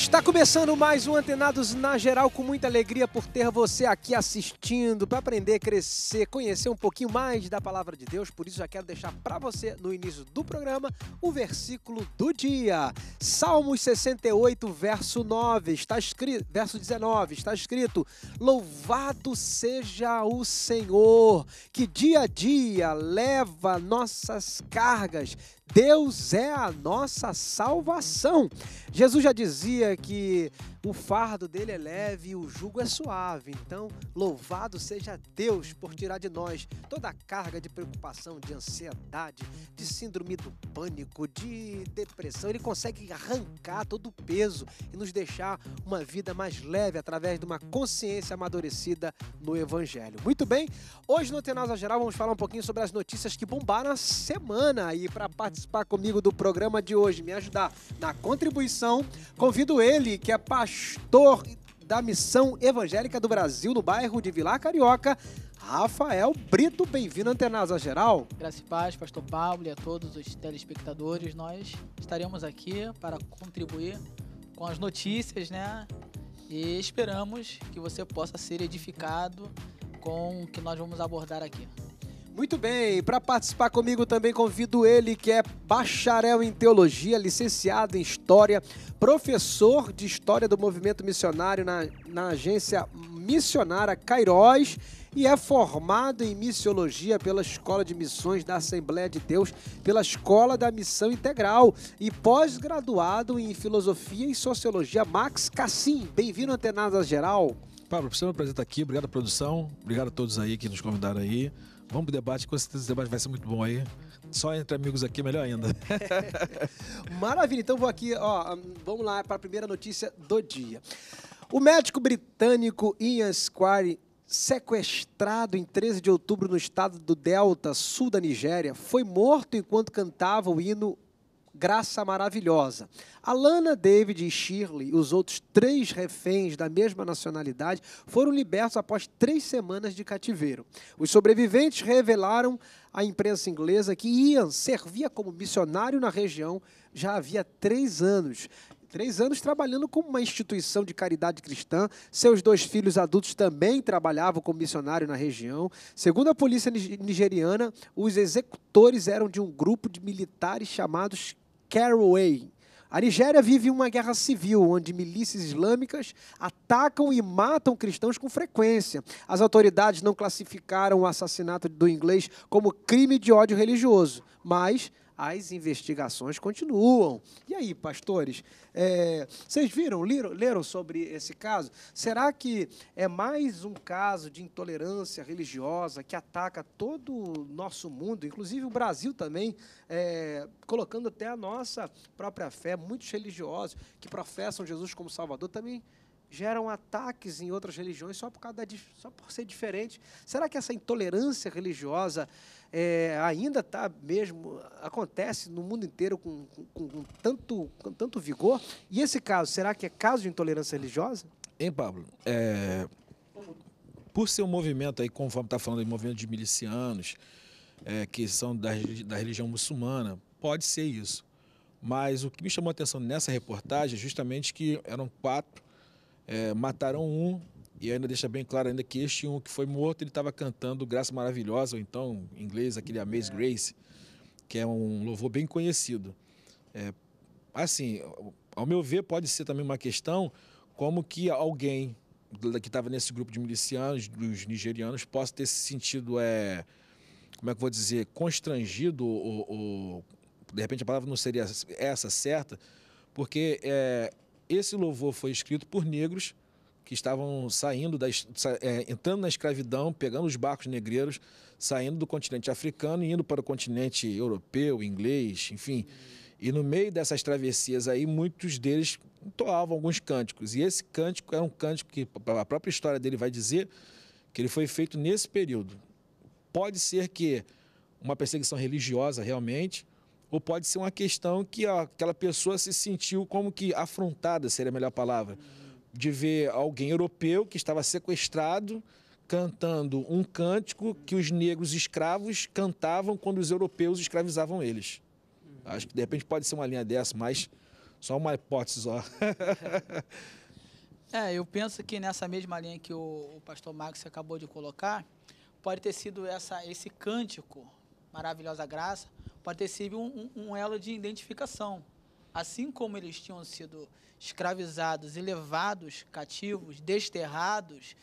Está começando mais um Antenados na Geral com muita alegria por ter você aqui assistindo para aprender, crescer, conhecer um pouquinho mais da palavra de Deus. Por isso já quero deixar para você no início do programa o versículo do dia. Salmos 68, verso 9, está escrito, verso 19, está escrito: Louvado seja o Senhor, que dia a dia leva nossas cargas Deus é a nossa salvação. Jesus já dizia que o fardo dele é leve e o jugo é suave. Então, louvado seja Deus por tirar de nós toda a carga de preocupação, de ansiedade, de síndrome do pânico, de depressão. Ele consegue arrancar todo o peso e nos deixar uma vida mais leve através de uma consciência amadurecida no Evangelho. Muito bem, hoje no Tenasa Geral vamos falar um pouquinho sobre as notícias que bombaram a semana. E para participar comigo do programa de hoje, me ajudar na contribuição, convido ele, que é pastor pastor da Missão Evangélica do Brasil, no bairro de Vilar Carioca, Rafael Brito. Bem-vindo, Antenasa Geral. Graças e paz, pastor Pablo e a todos os telespectadores. Nós estaremos aqui para contribuir com as notícias, né? E esperamos que você possa ser edificado com o que nós vamos abordar aqui. Muito bem, para participar comigo também convido ele, que é bacharel em teologia, licenciado em história, professor de história do movimento missionário na, na agência missionária Cairós e é formado em missiologia pela Escola de Missões da Assembleia de Deus, pela Escola da Missão Integral e pós-graduado em filosofia e sociologia Max Cassim. Bem-vindo Antenada Geral. Pablo, você me apresenta aqui, obrigado à produção, obrigado a todos aí que nos convidaram aí. Vamos pro debate, com certeza o debate vai ser muito bom aí. Só entre amigos aqui, melhor ainda. Maravilha, então vou aqui, ó, hum, vamos lá para a primeira notícia do dia. O médico britânico Ian Squire, sequestrado em 13 de outubro no estado do Delta, sul da Nigéria, foi morto enquanto cantava o hino graça maravilhosa. Alana, David e Shirley, os outros três reféns da mesma nacionalidade, foram libertos após três semanas de cativeiro. Os sobreviventes revelaram à imprensa inglesa que Ian servia como missionário na região já havia três anos. Três anos trabalhando como uma instituição de caridade cristã. Seus dois filhos adultos também trabalhavam como missionário na região. Segundo a polícia nigeriana, os executores eram de um grupo de militares chamados Caraway. A Nigéria vive uma guerra civil, onde milícias islâmicas atacam e matam cristãos com frequência. As autoridades não classificaram o assassinato do inglês como crime de ódio religioso, mas as investigações continuam. E aí, pastores, é, vocês viram, leram, leram sobre esse caso? Será que é mais um caso de intolerância religiosa que ataca todo o nosso mundo, inclusive o Brasil também, é, colocando até a nossa própria fé, muitos religiosos que professam Jesus como Salvador também geram ataques em outras religiões só por, causa da, só por ser diferente. Será que essa intolerância religiosa é, ainda tá mesmo acontece no mundo inteiro com, com, com, tanto, com tanto vigor? E esse caso, será que é caso de intolerância religiosa? Hein, Pablo? É, por ser um movimento aí, conforme está falando, de movimento de milicianos, é, que são da, da religião muçulmana, pode ser isso. Mas o que me chamou a atenção nessa reportagem é justamente que eram quatro é, mataram um e ainda deixa bem claro ainda que este um que foi morto, ele estava cantando Graça Maravilhosa, ou então, em inglês, aquele Amaze é. Grace, que é um louvor bem conhecido. É, assim, ao meu ver, pode ser também uma questão como que alguém que estava nesse grupo de milicianos, dos nigerianos, possa ter se sentido, é, como é que eu vou dizer, constrangido, ou, ou de repente a palavra não seria essa certa, porque é, esse louvor foi escrito por negros que estavam saindo, da, é, entrando na escravidão, pegando os barcos negreiros, saindo do continente africano e indo para o continente europeu, inglês, enfim. E no meio dessas travessias aí, muitos deles toavam alguns cânticos. E esse cântico era é um cântico que a própria história dele vai dizer que ele foi feito nesse período. Pode ser que uma perseguição religiosa realmente, ou pode ser uma questão que ó, aquela pessoa se sentiu como que afrontada, seria a melhor palavra, de ver alguém europeu que estava sequestrado cantando um cântico que os negros escravos cantavam quando os europeus escravizavam eles. Acho que de repente pode ser uma linha dessa, mas só uma hipótese ó. é, eu penso que nessa mesma linha que o, o pastor Max acabou de colocar, pode ter sido essa, esse cântico, Maravilhosa Graça, participe um, um, um elo de identificação. Assim como eles tinham sido escravizados e levados cativos, desterrados,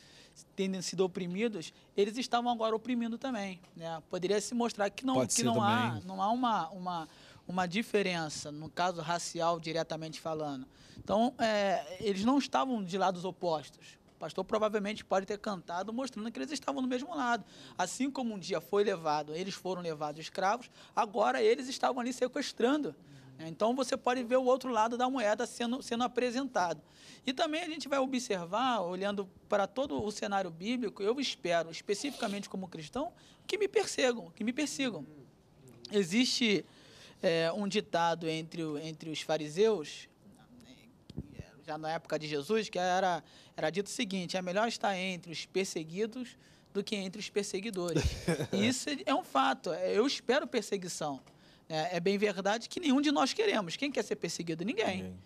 tendo sido oprimidos, eles estavam agora oprimindo também. Né? Poderia se mostrar que não, que não, há, não há uma, uma, uma diferença, no caso racial, diretamente falando. Então, é, eles não estavam de lados opostos, o pastor provavelmente pode ter cantado mostrando que eles estavam no mesmo lado. Assim como um dia foi levado, eles foram levados escravos, agora eles estavam ali sequestrando. Então você pode ver o outro lado da moeda sendo, sendo apresentado. E também a gente vai observar, olhando para todo o cenário bíblico, eu espero, especificamente como cristão, que me persigam, que me persigam. Existe é, um ditado entre, entre os fariseus, já na época de Jesus, que era, era dito o seguinte: é melhor estar entre os perseguidos do que entre os perseguidores. e isso é um fato. É, eu espero perseguição. Né? É, bem verdade que nenhum de nós queremos. Quem quer ser perseguido? Ninguém. Ninguém.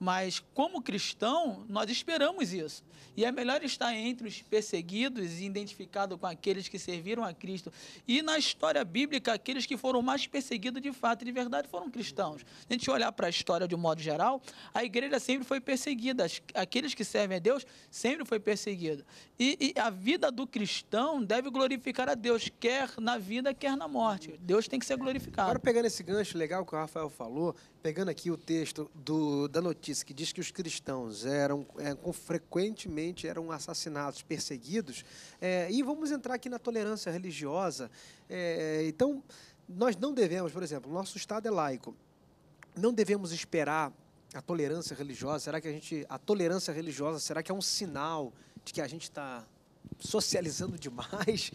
Mas, como cristão, nós esperamos isso. E é melhor estar entre os perseguidos e identificado com aqueles que serviram a Cristo. E na história bíblica, aqueles que foram mais perseguidos de fato e de verdade foram cristãos. Se a gente olhar para a história de um modo geral, a igreja sempre foi perseguida. Aqueles que servem a Deus sempre foi perseguida. E, e a vida do cristão deve glorificar a Deus, quer na vida, quer na morte. Deus tem que ser glorificado. Agora, pegando esse gancho legal que o Rafael falou, pegando aqui o texto do, da notícia que diz que os cristãos eram é, com, frequentemente eram assassinados, perseguidos, é, e vamos entrar aqui na tolerância religiosa. É, então, nós não devemos, por exemplo, nosso Estado é laico, não devemos esperar a tolerância religiosa. Será que a gente, a tolerância religiosa, será que é um sinal de que a gente está socializando demais?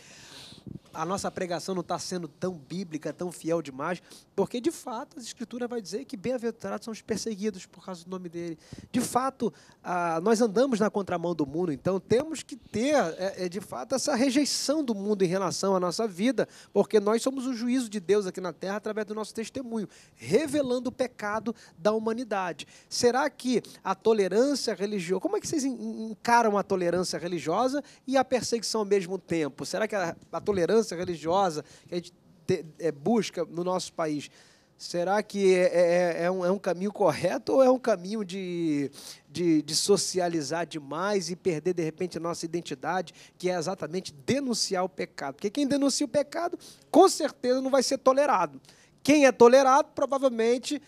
a nossa pregação não está sendo tão bíblica, tão fiel demais, porque de fato a Escritura vai dizer que bem-aventurados são os perseguidos por causa do nome dele. De fato, ah, nós andamos na contramão do mundo, então temos que ter, é, é, de fato, essa rejeição do mundo em relação à nossa vida, porque nós somos o juízo de Deus aqui na terra através do nosso testemunho, revelando o pecado da humanidade. Será que a tolerância religiosa, como é que vocês encaram a tolerância religiosa e a perseguição ao mesmo tempo? Será que a, a tolerância religiosa que a gente te, é, busca no nosso país, será que é é, é, é, um, é, um, caminho correto ou é um caminho de, de, de socializar demais e perder, de repente, a nossa identidade, que é exatamente denunciar o pecado? Porque quem denuncia o pecado, com certeza, não vai ser tolerado. Quem é tolerado, provavelmente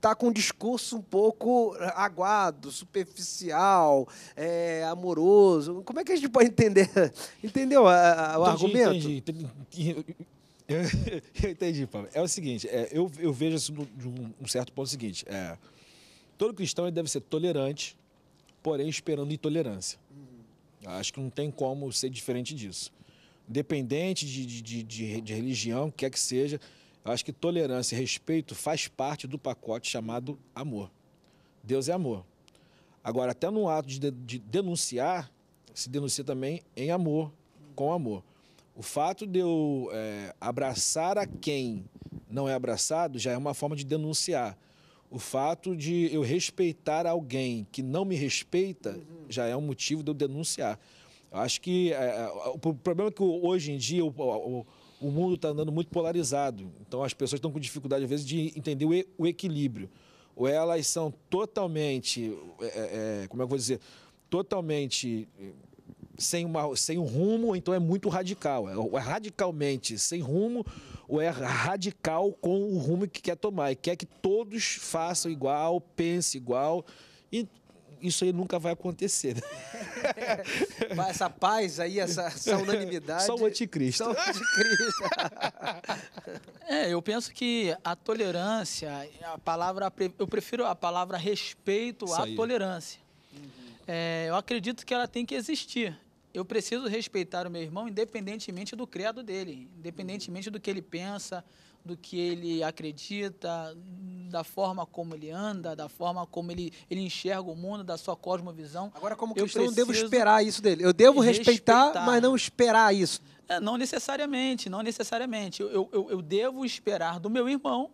tá com um discurso um pouco aguado, superficial, é, amoroso. Como é que a gente pode entender? Entendeu a, a, o entendi, argumento? Entendi. Eu, eu entendi, Pablo. É o seguinte, é, eu, eu, vejo isso de um, um certo ponto seguinte. É, todo cristão deve ser tolerante, porém esperando intolerância. Uhum. Acho que não tem como ser diferente disso. independente de, de, de, de religião, quer que seja, eu acho que tolerância e respeito faz parte do pacote chamado amor. Deus é amor. Agora, até no ato de, de denunciar, se denuncia também em amor, com amor. O fato de eu é, abraçar a quem não é abraçado já é uma forma de denunciar. O fato de eu respeitar alguém que não me respeita já é um motivo de eu denunciar. Eu acho que é, é o problema é que hoje em dia o, o o mundo está andando muito polarizado. Então as pessoas estão com dificuldade, às vezes, de entender o, e, o equilíbrio. Ou elas são totalmente, é, é, é como é que eu vou dizer, totalmente eh, sem, uma, sem um rumo, ou então é muito radical. É, é radicalmente sem rumo, ou é radical com o rumo que quer tomar. E quer que todos façam igual, pensem igual. E isso aí nunca vai acontecer. Né? essa paz aí, essa, essa unanimidade. Só o anticristo. Só o anticristo. é, eu penso que a tolerância, a palavra, eu prefiro a palavra respeito à tolerância. Uhum. É, eu acredito que ela tem que existir. Eu preciso respeitar o meu irmão independentemente do credo dele, independentemente do que ele pensa, do que ele acredita, da forma como ele anda, da forma como ele, ele enxerga o mundo, da sua cosmovisão. Agora, como cristão, eu não devo esperar isso dele. Eu devo respeitar, respeitar. mas não esperar isso. É, não necessariamente, não necessariamente. Eu, eu, eu, devo esperar do meu irmão,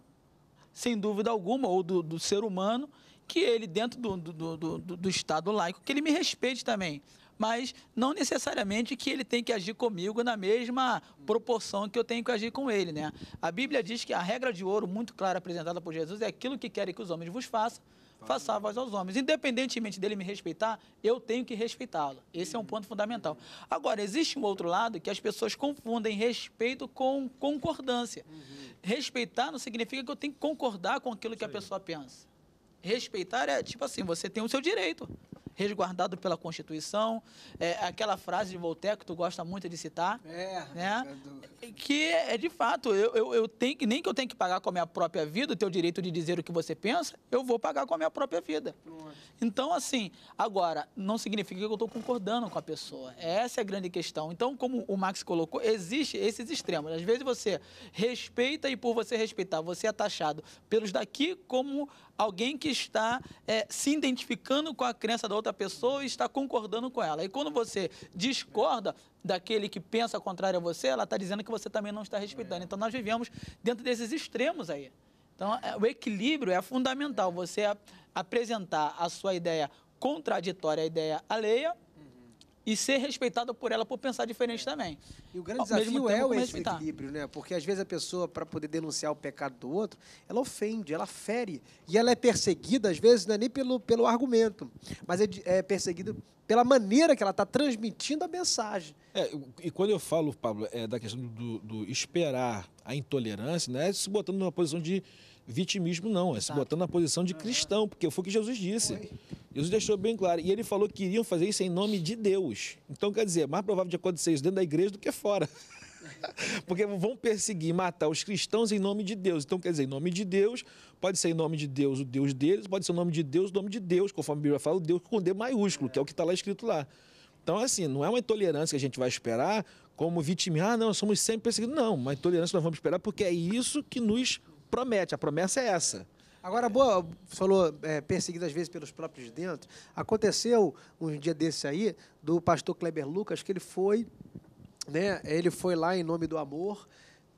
sem dúvida alguma, ou do, do ser humano, que ele, dentro do, do, do, do estado laico, que ele me respeite também mas não necessariamente que ele tem que agir comigo na mesma proporção que eu tenho que agir com ele, né? A Bíblia diz que a regra de ouro muito clara apresentada por Jesus é aquilo que querem que os homens vos façam, faça a voz aos homens. Independentemente dele me respeitar, eu tenho que respeitá-lo. Esse é um ponto fundamental. Agora, existe um outro lado que as pessoas confundem respeito com concordância. Respeitar não significa que eu tenho que concordar com aquilo que a pessoa pensa. Respeitar é tipo assim, você tem o seu direito resguardado pela Constituição, é, aquela frase de Voltaire que tu gosta muito de citar, é, né? É do... que é de fato, eu, eu, eu tenho que, nem que eu tenho que pagar com a minha própria vida o teu direito de dizer o que você pensa, eu vou pagar com a minha própria vida. Então, assim, agora, não significa que eu estou concordando com a pessoa. Essa é a grande questão. Então, como o Max colocou, existe esses extremos. Às vezes você respeita e por você respeitar, você é taxado pelos daqui como alguém que está é, se identificando com a crença da outra pessoa e está concordando com ela. E quando você discorda daquele que pensa contrário a você, ela está dizendo que você também não está respeitando. É. Então nós vivemos dentro desses extremos aí. Então é, o equilíbrio é fundamental. Você apresentar a sua ideia contraditória à ideia alheia e ser respeitado por ela por pensar diferente é. também. E o grande Ao desafio é o tá. equilíbrio, né? Porque às vezes a pessoa, para poder denunciar o pecado do outro, ela ofende, ela fere. E ela é perseguida, às vezes, não é nem pelo, pelo argumento, mas é, é perseguida pela maneira que ela está transmitindo a mensagem. É, e quando eu falo, Pablo, é, da questão do, do esperar a intolerância, né? Se botando numa posição de vitimismo, não, é se botando na posição de cristão, porque foi o que Jesus disse. Jesus deixou bem claro. E ele falou que iriam fazer isso em nome de Deus. Então, quer dizer, é mais provável de acontecer isso dentro da igreja do que fora. Porque vão perseguir, matar os cristãos em nome de Deus. Então, quer dizer, em nome de Deus, pode ser em nome de Deus o Deus deles, pode ser em nome de Deus o nome de Deus, conforme a Bíblia fala, o Deus com D maiúsculo, que é o que está lá escrito lá. Então, assim, não é uma intolerância que a gente vai esperar como vitimar, ah, não, somos sempre perseguidos. Não, uma intolerância nós vamos esperar porque é isso que nos promete, a promessa é essa. Agora, boa, falou é, perseguido às vezes pelos próprios dentro. Aconteceu um dia desse aí, do pastor Kleber Lucas, que ele foi, né, ele foi lá em nome do amor,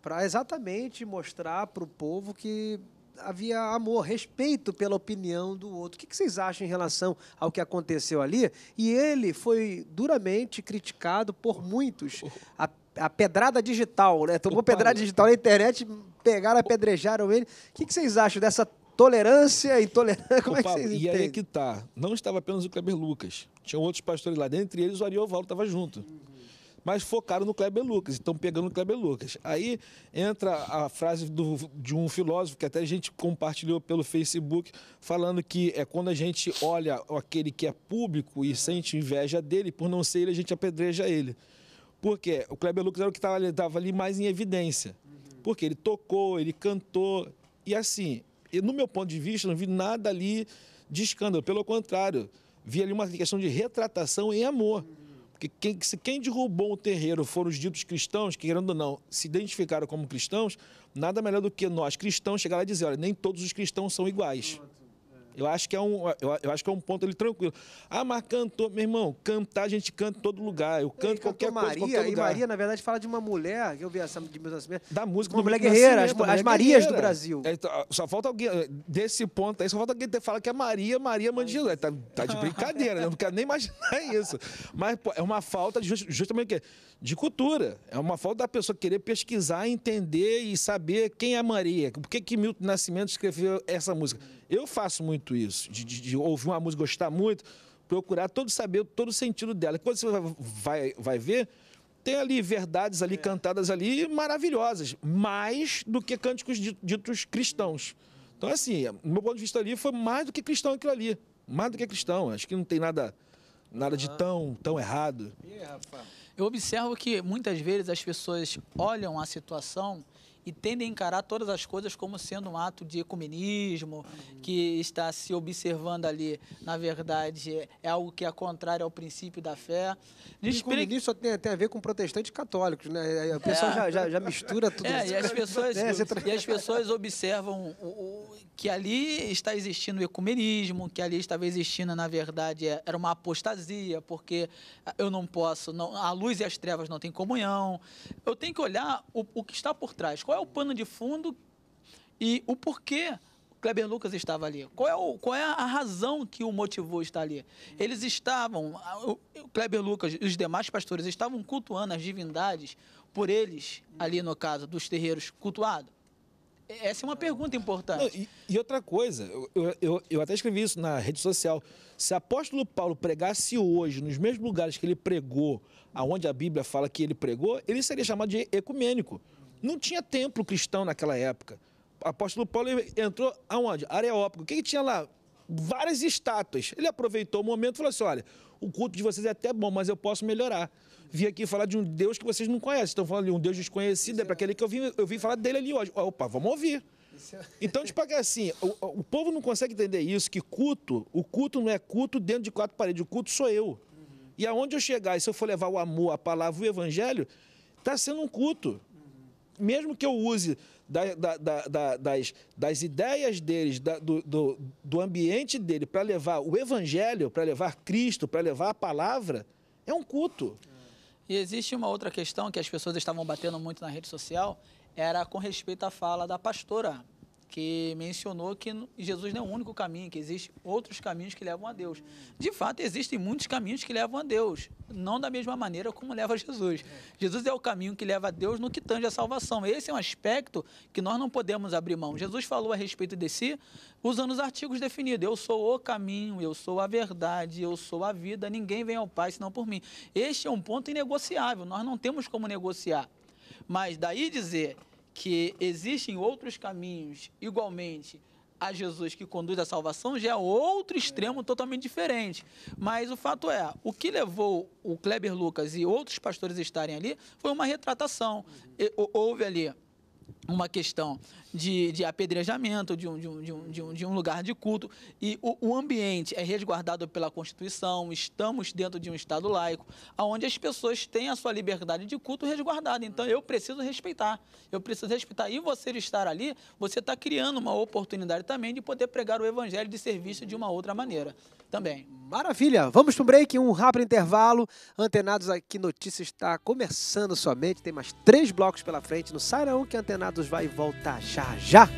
para exatamente mostrar para o povo que havia amor, respeito pela opinião do outro. O que vocês acham em relação ao que aconteceu ali? E ele foi duramente criticado por muitos. A, a pedrada digital, né? Tomou pedrada né? digital na internet, pegaram, apedrejaram ele. O que, que vocês acham dessa tolerância, e intolerância? Como é que vocês E é entendem? aí que tá. Não estava apenas o Kleber Lucas. Tinham outros pastores lá. Dentre eles, o Ariovaldo estava junto. Mas focaram no Kleber Lucas, estão pegando o Kleber Lucas. Aí entra a frase do, de um filósofo que até a gente compartilhou pelo Facebook, falando que é quando a gente olha aquele que é público e sente inveja dele, por não ser ele, a gente apedreja ele. Porque o Kleber Lucas era o que estava ali, mais em evidência. Porque ele tocou, ele cantou. E assim, eu, no meu ponto de vista, não vi nada ali de escândalo. Pelo contrário, vi ali uma questão de retratação em amor. Porque quem, se quem derrubou o terreiro foram os ditos cristãos, que querendo ou não, se identificaram como cristãos, nada melhor do que nós, cristãos, chegar lá e dizer, olha, nem todos os cristãos são iguais. Eu acho que é um, eu, eu acho que é um ponto ele tranquilo. Ah, mas cantou, meu irmão, cantar a gente canta em todo lugar. Eu canto qualquer Maria, coisa, qualquer lugar. E Maria, na verdade, fala de uma mulher, que eu vi essa de meu nascimento. Da música uma do mulher guerreira, as, as Marias do Brasil. É, então, só falta alguém, eh, desse ponto aí, só falta alguém ter falado que é Maria, Maria Mandila. É, tá, tá de brincadeira, né? Não quero nem imaginar isso. Mas, pô, é uma falta de just, justamente o quê? de cultura. É uma falta da pessoa querer pesquisar, entender e saber quem é Maria. Por que, que Milton Nascimento escreveu essa música? Eu faço muito isso, de, de, de ouvir uma música, gostar muito, procurar todo saber, todo o sentido dela. quando você vai, vai, vai ver, tem ali verdades ali é. cantadas ali maravilhosas, mais do que cânticos ditos cristãos. Então, assim, do meu ponto de vista ali, foi mais do que cristão aquilo ali. Mais do que cristão. Acho que não tem nada Nada de tão, tão errado. Eu observo que muitas vezes as pessoas olham a situação e tendem a encarar todas as coisas como sendo um ato de ecumenismo, uhum. que está se observando ali, na verdade, é algo que é contrário ao princípio da fé. E ecumenismo só tem, tem, a ver com protestantes católicos, né? a pessoa é. já, já, já, mistura tudo é, isso. E as pessoas, é, e as pessoas observam o, o, que ali está existindo o ecumenismo, que ali estava existindo, na verdade, é, era uma apostasia, porque eu não posso, não, a luz e as trevas não têm comunhão. Eu tenho que olhar o, o que está por trás. Qual é qual é o pano de fundo e o porquê Kleber Lucas estava ali? Qual é, o, qual é a razão que o motivou estar ali? Eles estavam, o Kleber Lucas e os demais pastores estavam cultuando as divindades por eles, ali no caso dos terreiros cultuados? Essa é uma pergunta importante. Não, e, e, outra coisa, eu, eu, eu até escrevi isso na rede social. Se apóstolo Paulo pregasse hoje nos mesmos lugares que ele pregou, aonde a Bíblia fala que ele pregou, ele seria chamado de ecumênico. Não tinha templo cristão naquela época. O apóstolo Paulo entrou aonde? Areópago. O que, que tinha lá? Várias estátuas. Ele aproveitou o momento e falou assim: olha, o culto de vocês é até bom, mas eu posso melhorar. Vim aqui falar de um Deus que vocês não conhecem. Estão falando de um Deus desconhecido, é para aquele que eu vim, eu vim falar dele ali hoje. Opa, vamos ouvir. É então, tipo assim, o, o, povo não consegue entender isso, que culto, o culto não é culto dentro de quatro paredes, o culto sou eu. Uhum. E aonde eu chegar, e se eu for levar o amor, a palavra, o evangelho, está sendo um culto mesmo que eu use da, da, da, das, das ideias deles, do, do, do ambiente dele para levar o evangelho, para levar Cristo, para levar a palavra, é um culto. E existe uma outra questão que as pessoas estavam batendo muito na rede social, era com respeito à fala da pastora que mencionou que Jesus não é o único caminho, que existem outros caminhos que levam a Deus. De fato, existem muitos caminhos que levam a Deus, não da mesma maneira como leva Jesus. Jesus é o caminho que leva a Deus no que tange a salvação. Esse é um aspecto que nós não podemos abrir mão. Jesus falou a respeito de si usando os artigos definidos. Eu sou o caminho, eu sou a verdade, eu sou a vida, ninguém vem ao Pai senão por mim. Este é um ponto inegociável, nós não temos como negociar. Mas daí dizer que existem outros caminhos igualmente a Jesus que conduz à salvação já é outro é. extremo totalmente diferente. Mas o fato é, o que levou o Kleber Lucas e outros pastores estarem ali foi uma retratação. Uhum. Houve ali uma questão de, de apedrejamento de um, de, um, de, um, de, um, de um lugar de culto. E o, o, ambiente é resguardado pela Constituição, estamos dentro de um Estado laico, onde as pessoas têm a sua liberdade de culto resguardada. Então eu preciso respeitar, eu preciso respeitar. E você estar ali, você está criando uma oportunidade também de poder pregar o Evangelho de serviço de uma outra maneira também. Maravilha! Vamos para um break, um rápido intervalo. Antenados aqui, notícia está começando somente, tem mais três blocos pela frente. no sairão que Antenados vai voltar já já.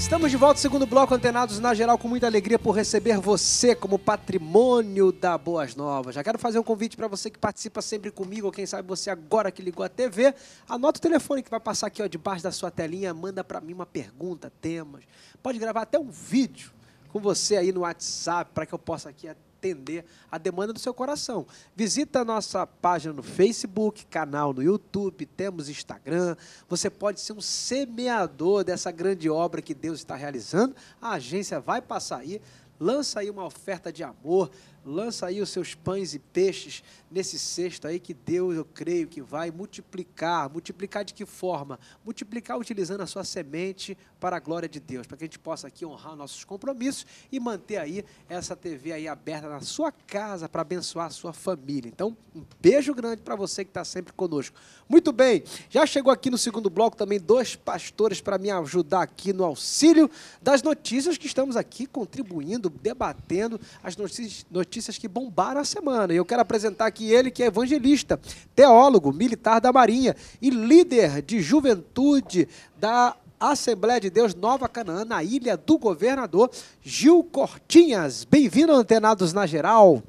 Estamos de volta ao segundo bloco Antenados na geral com muita alegria por receber você como patrimônio da Boas Novas. Já quero fazer um convite para você que participa sempre comigo, ou quem sabe você agora que ligou a TV, anota o telefone que vai passar aqui ó debaixo da sua telinha, manda para mim uma pergunta, temas. Pode gravar até um vídeo com você aí no WhatsApp para que eu possa aqui até atender a demanda do seu coração. Visita a nossa página no Facebook, canal no YouTube, temos Instagram. Você pode ser um semeador dessa grande obra que Deus está realizando. A agência vai passar aí, lança aí uma oferta de amor lança aí os seus pães e peixes nesse cesto aí que Deus, eu creio, que vai multiplicar. Multiplicar de que forma? Multiplicar utilizando a sua semente para a glória de Deus, para que a gente possa aqui honrar nossos compromissos e manter aí essa TV aí aberta na sua casa para abençoar a sua família. Então, um beijo grande para você que está sempre conosco. Muito bem, já chegou aqui no segundo bloco também dois pastores para me ajudar aqui no auxílio das notícias que estamos aqui contribuindo, debatendo as notícias, notícias notícias que bombaram a semana. E eu quero apresentar aqui ele, que é evangelista, teólogo, militar da Marinha e líder de juventude da Assembleia de Deus Nova Canaã, na Ilha do Governador, Gil Cortinhas. Bem-vindo, Antenados na Geral.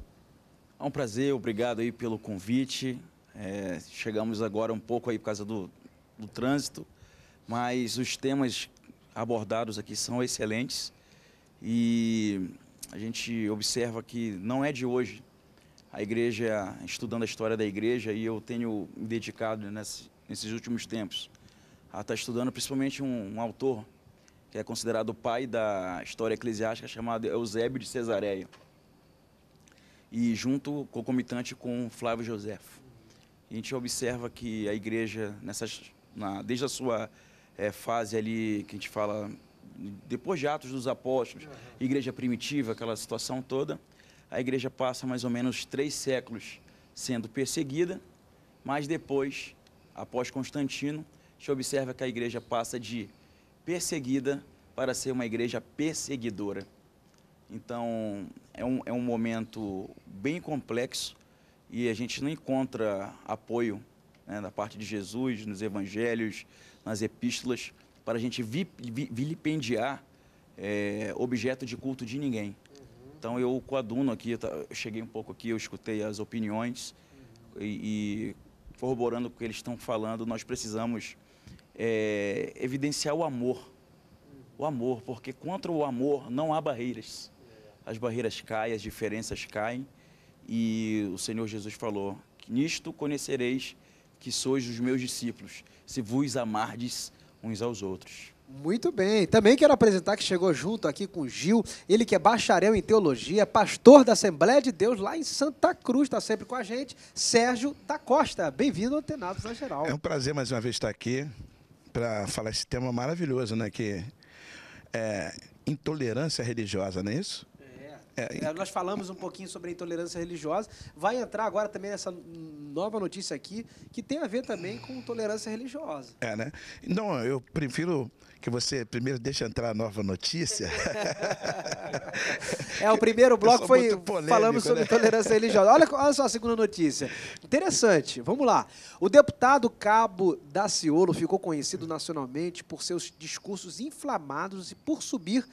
É um prazer, obrigado aí pelo convite. É, chegamos agora um pouco aí por causa do, do trânsito, mas os temas abordados aqui são excelentes. E a gente observa que não é de hoje. A igreja, estudando a história da igreja, e eu tenho me dedicado nesse, nesses últimos tempos a estar tá estudando principalmente um, um autor que é considerado o pai da história eclesiástica, chamado Eusébio de Cesareia. E junto, concomitante com Flávio Josefo. A gente observa que a igreja, nessas, na, desde a sua é, fase ali, que a gente fala depois de Atos dos Apóstolos, igreja primitiva, aquela situação toda, a igreja passa mais ou menos três séculos sendo perseguida, mas depois, após Constantino, se observa que a igreja passa de perseguida para ser uma igreja perseguidora. Então, é um, é um momento bem complexo e a gente não encontra apoio né, da parte de Jesus nos evangelhos, nas epístolas, para a gente vi, vi, vilipendiar é, objeto de culto de ninguém. Então eu coaduno aqui, eu cheguei um pouco aqui, eu escutei as opiniões e, e corroborando o que eles estão falando, nós precisamos é, evidenciar o amor. O amor, porque contra o amor não há barreiras. As barreiras caem, as diferenças caem. E o Senhor Jesus falou: Nisto conhecereis que sois os meus discípulos, se vos amardes uns aos outros. Muito bem. Também quero apresentar que chegou junto aqui com o Gil, ele que é bacharel em teologia, pastor da Assembleia de Deus lá em Santa Cruz, está sempre com a gente, Sérgio da Costa. Bem-vindo ao Tenados na Geral. É um prazer mais uma vez estar aqui para falar esse tema maravilhoso, né? Que é intolerância religiosa, não é isso? É, é, nós falamos um pouquinho sobre a intolerância religiosa. Vai entrar agora também essa nova notícia aqui, que tem a ver também com tolerância religiosa. É, né? Então eu prefiro que você primeiro deixe entrar a nova notícia. é, o primeiro bloco foi polêmico, falamos né? sobre né? tolerância religiosa. Olha, olha só a segunda notícia. Interessante, vamos lá. O deputado Cabo Daciolo ficou conhecido nacionalmente por seus discursos inflamados e por subir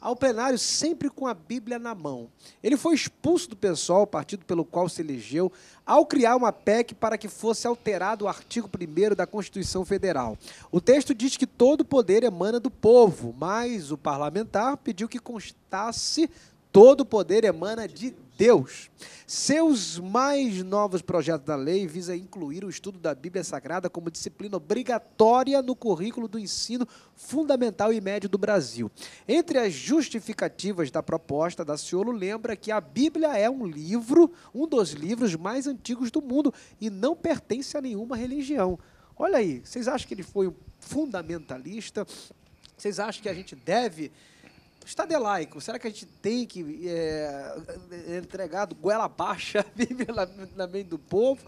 ao plenário sempre com a Bíblia na mão. Ele foi expulso do pessoal, partido pelo qual se elegeu, ao criar uma PEC para que fosse alterado o artigo 1 da Constituição Federal. O texto diz que todo poder emana do povo, mas o parlamentar pediu que constasse todo poder emana de Deus, seus mais novos projetos da lei visa incluir o estudo da Bíblia Sagrada como disciplina obrigatória no currículo do ensino fundamental e médio do Brasil. Entre as justificativas da proposta, da Ciolo lembra que a Bíblia é um livro, um dos livros mais antigos do mundo e não pertence a nenhuma religião. Olha aí, vocês acham que ele foi um fundamentalista? Vocês acham que a gente deve estadelaico, será que a gente tem que é, é entregar do goela baixa a Bíblia na, na mente do povo?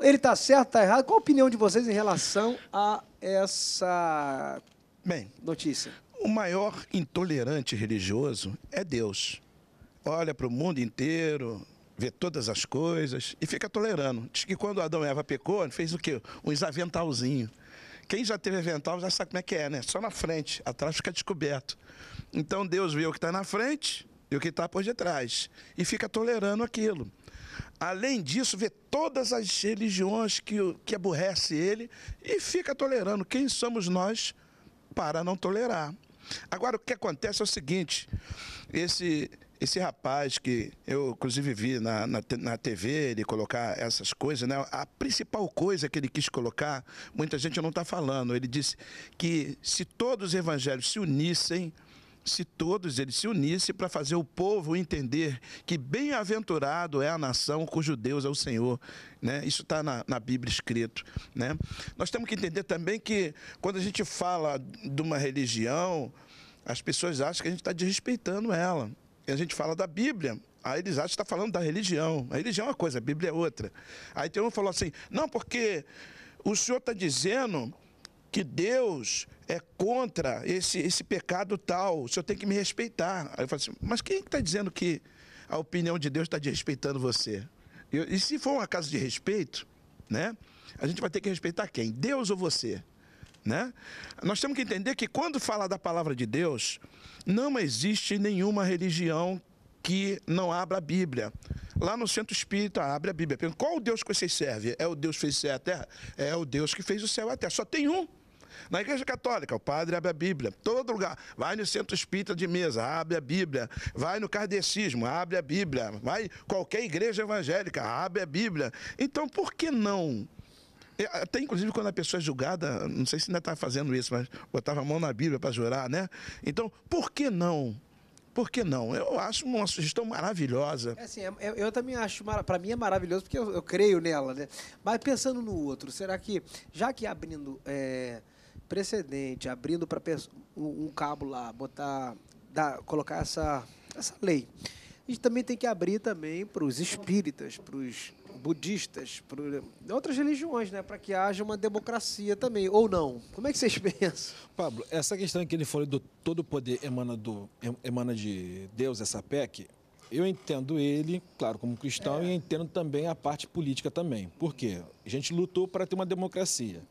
Ele está certo, está errado? Qual a opinião de vocês em relação a essa Bem, notícia? O maior intolerante religioso é Deus. Olha para o mundo inteiro, vê todas as coisas e fica tolerando. Diz que quando Adão e Eva pecou, fez o quê? Um aventalzinho. Quem já teve eventual já sabe como é que é, né? Só na frente, atrás fica descoberto. Então Deus vê o que está na frente e o que está por detrás. E fica tolerando aquilo. Além disso, vê todas as religiões que, que aborrece ele e fica tolerando. Quem somos nós para não tolerar? Agora, o que acontece é o seguinte: esse, esse rapaz que eu, inclusive, vi na, na, na, TV ele colocar essas coisas, né? A principal coisa que ele quis colocar, muita gente não está falando. Ele disse que se todos os evangelhos se unissem, se todos eles se unissem para fazer o povo entender que bem-aventurado é a nação cujo Deus é o Senhor. Né? Isso está na, na, Bíblia escrito. Né? Nós temos que entender também que quando a gente fala de uma religião, as pessoas acham que a gente está desrespeitando ela a gente fala da Bíblia, aí eles acham que está falando da religião. A religião é uma coisa, a Bíblia é outra. Aí tem um que falou assim, não, porque o senhor está dizendo que Deus é contra esse, esse pecado tal, o senhor tem que me respeitar. Aí eu falo assim, mas quem é está dizendo que a opinião de Deus está desrespeitando você? e se for uma casa de respeito, né? A gente vai ter que respeitar quem? Deus ou você? Né? Nós temos que entender que quando fala da palavra de Deus, não existe nenhuma religião que não abra a Bíblia. Lá no centro espírita ah, abre a Bíblia. Pergunta, qual o Deus que vocês servem? É o Deus que fez o céu e a terra? É o Deus que fez o céu e a terra. Só tem um. Na Igreja Católica, o padre abre a Bíblia. Todo lugar. Vai no centro espírita de mesa, abre a Bíblia. Vai no kardecismo, abre a Bíblia. Vai qualquer igreja evangélica, abre a Bíblia. Então, por que não é, até inclusive quando a pessoa é julgada, não sei se ainda está fazendo isso, mas botava a mão na Bíblia para jurar, né? Então, por que não? Por que não? Eu acho uma sugestão maravilhosa. É assim, eu, é, é, eu também acho, para mim é maravilhoso, porque eu, eu, creio nela, né? Mas pensando no outro, será que, já que abrindo é, precedente, abrindo para um, um cabo lá, botar, dar, colocar essa, essa lei, a gente também tem que abrir também para os espíritas, para os budistas, para outras religiões, né, para que haja uma democracia também, ou não? Como é que vocês pensam? Pablo, essa questão que ele falou do todo poder emana, do, emana de Deus, essa PEC, eu entendo ele, claro, como cristão, é. e entendo também a parte política também. Por quê? A gente lutou para ter uma democracia.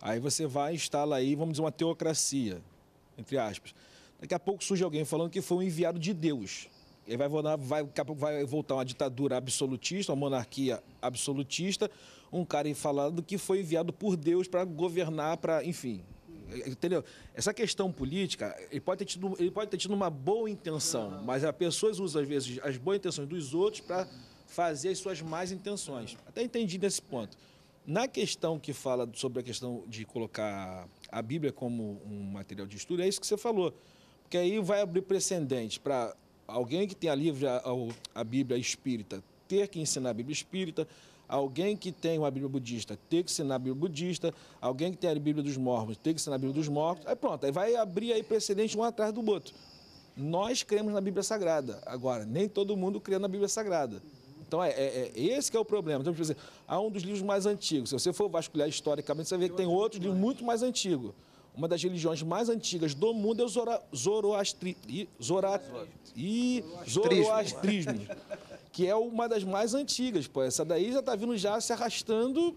Aí você vai instala aí, vamos dizer, uma teocracia, entre aspas. Daqui a pouco surge alguém falando que foi um enviado de Deus. Ele vai, vai, vai voltar uma ditadura absolutista, uma monarquia absolutista, um cara falando que foi enviado por Deus para governar, para, enfim, entendeu? Essa questão política, ele pode ter tido, ele pode ter tido uma boa intenção, mas as pessoas usam, às vezes, as boas intenções dos outros para fazer as suas más intenções. Até entendi nesse ponto. Na questão que fala sobre a questão de colocar a Bíblia como um material de estudo, é isso que você falou. Porque aí vai abrir precedente para alguém que tem a, livre, a, a Bíblia espírita ter que ensinar a Bíblia espírita, alguém que tem uma Bíblia budista ter que ensinar a Bíblia budista, alguém que tem a Bíblia dos mormons ter que ensinar a Bíblia dos mortos, aí pronto, aí vai abrir aí precedente um atrás do outro. Nós cremos na Bíblia Sagrada, agora, nem todo mundo crê na Bíblia Sagrada. Então, é, é, é esse que é o problema. Então, por há um dos livros mais antigos. Se você for vasculhar historicamente, você vê que tem outros livros muito mais antigos. Uma das religiões mais antigas do mundo é o zora, zoroastri, e zoroastrismo, que é uma das mais antigas. Pô. Essa daí já está vindo já se arrastando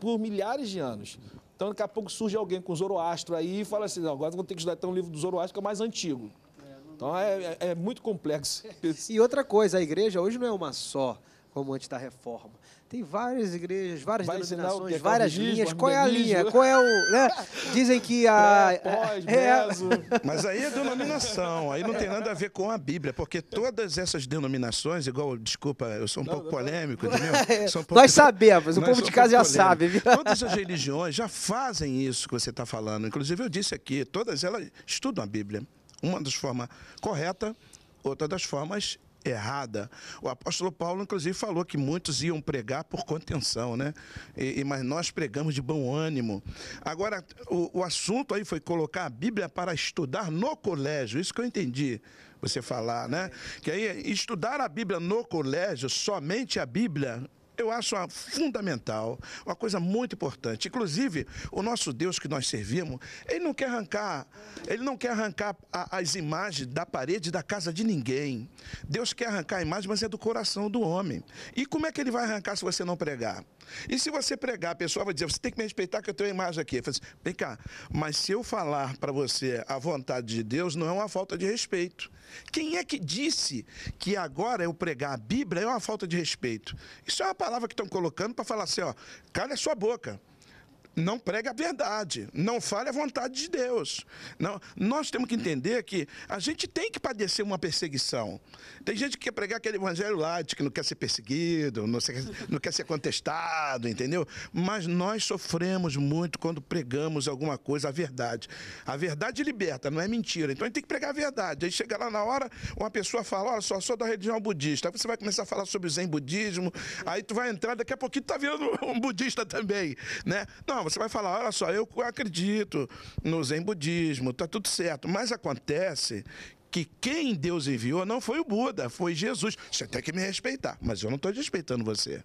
por milhares de anos. Então, daqui a pouco surge alguém com Zoroastro aí e fala assim, não, agora vou ter que estudar até um livro do Zoroastro que é mais antigo. Então, é, é, é muito complexo. e outra coisa, a igreja hoje não é uma só, como antes da reforma tem várias igrejas, várias Vai denominações, é várias linhas. Qual é a linha? Qual é o. Né? Dizem que a. Pré, pós, é... Mas aí é denominação, aí não tem nada a ver com a Bíblia, porque todas essas denominações, igual, desculpa, eu sou um não, pouco não, polêmico, não. entendeu? um pouco... Nós sabemos, o povo de casa um já sabe. Todas as religiões já fazem isso que você está falando. Inclusive, eu disse aqui, todas elas estudam a Bíblia. Uma das formas correta, outra das formas errada. O apóstolo Paulo, inclusive, falou que muitos iam pregar por contenção, né? E, mas nós pregamos de bom ânimo. Agora, o, o assunto aí foi colocar a Bíblia para estudar no colégio. Isso que eu entendi você falar, né? Que aí estudar a Bíblia no colégio, somente a Bíblia, eu acho uma fundamental, uma coisa muito importante. Inclusive, o nosso Deus que nós servimos, ele não quer arrancar, ele não quer arrancar a, as imagens da parede da casa de ninguém. Deus quer arrancar a imagem, mas é do coração do homem. E como é que ele vai arrancar se você não pregar? E se você pregar, a pessoa vai dizer, você tem que me respeitar que eu tenho a imagem aqui. Eu falo assim, vem cá, mas se eu falar para você a vontade de Deus, não é uma falta de respeito. Quem é que disse que agora eu pregar a Bíblia é uma falta de respeito? Isso é uma palavra que estão colocando para falar assim, ó, cala a sua boca não prega a verdade, não fale a vontade de Deus. Não, nós temos que entender que a gente tem que padecer uma perseguição. Tem gente que quer pregar aquele evangelho lá de que não quer ser perseguido, não, ser, não quer ser contestado, entendeu? Mas nós sofremos muito quando pregamos alguma coisa, a verdade. A verdade liberta, não é mentira. Então a gente tem que pregar a verdade. Aí chega lá na hora, uma pessoa fala, olha só, sou da religião budista. Aí você vai começar a falar sobre o zen budismo, aí tu vai entrar, daqui a pouquinho tu tá virando um budista também, né? Não, não, você vai falar, olha só, eu acredito no Zen budismo, tá tudo certo. Mas acontece que quem Deus enviou não foi o Buda, foi Jesus. Você tem que me respeitar, mas eu não estou desrespeitando você.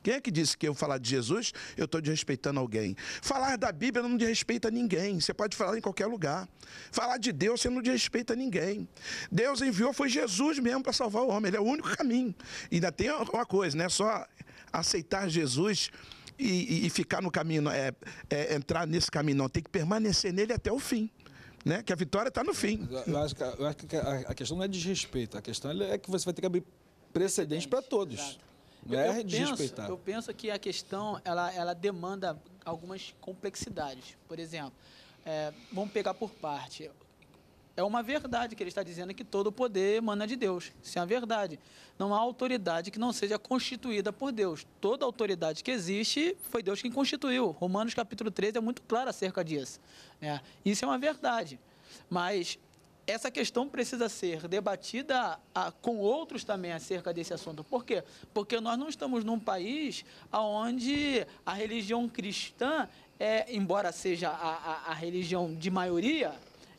Quem é que disse que eu falar de Jesus, eu estou desrespeitando alguém? Falar da Bíblia não desrespeita ninguém. Você pode falar em qualquer lugar. Falar de Deus, você não desrespeita ninguém. Deus enviou, foi Jesus mesmo para salvar o homem. Ele é o único caminho. E ainda tem uma coisa, não é só aceitar Jesus e, e ficar no caminho, é, é, entrar nesse caminho, não. Tem que permanecer nele até o fim. Né? Que a vitória está no fim. Eu acho, que, eu acho que a questão não é desrespeito, a questão é que você vai ter que abrir precedentes para todos. Exato. Não eu, é eu desrespeitar. Penso, eu penso que a questão ela, ela demanda algumas complexidades. Por exemplo, é, vamos pegar por parte. É uma verdade que ele está dizendo que todo poder emana de Deus. Isso é uma verdade. Não há autoridade que não seja constituída por Deus. Toda autoridade que existe foi Deus quem constituiu. Romanos capítulo 13 é muito claro acerca disso. Né? Isso é uma verdade. Mas essa questão precisa ser debatida a, com outros também acerca desse assunto. Por quê? Porque nós não estamos num país onde a religião cristã é, embora seja a, a, a religião de maioria,